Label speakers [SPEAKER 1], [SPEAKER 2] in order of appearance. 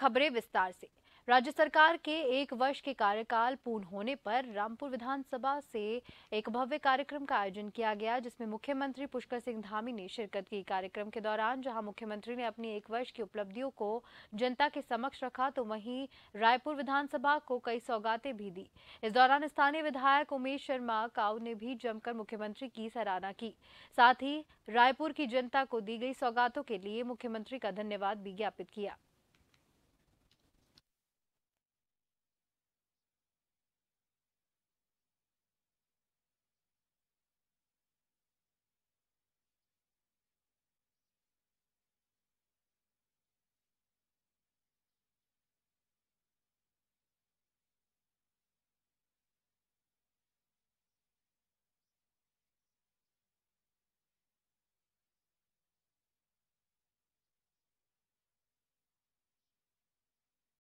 [SPEAKER 1] खबरें विस्तार से राज्य सरकार के एक वर्ष के कार्यकाल पूर्ण होने पर रामपुर विधानसभा से एक भव्य कार्यक्रम का आयोजन किया गया जिसमें मुख्यमंत्री पुष्कर सिंह धामी ने शिरकत की कार्यक्रम के दौरान जहां मुख्यमंत्री ने अपनी एक वर्ष की उपलब्धियों को जनता के समक्ष रखा तो वहीं रायपुर विधानसभा को कई सौगातें भी दी इस दौरान स्थानीय विधायक उमेश शर्मा काऊ ने भी जमकर मुख्यमंत्री की सराहना की साथ ही रायपुर की जनता को दी गई सौगातों के लिए मुख्यमंत्री का धन्यवाद भी ज्ञापित किया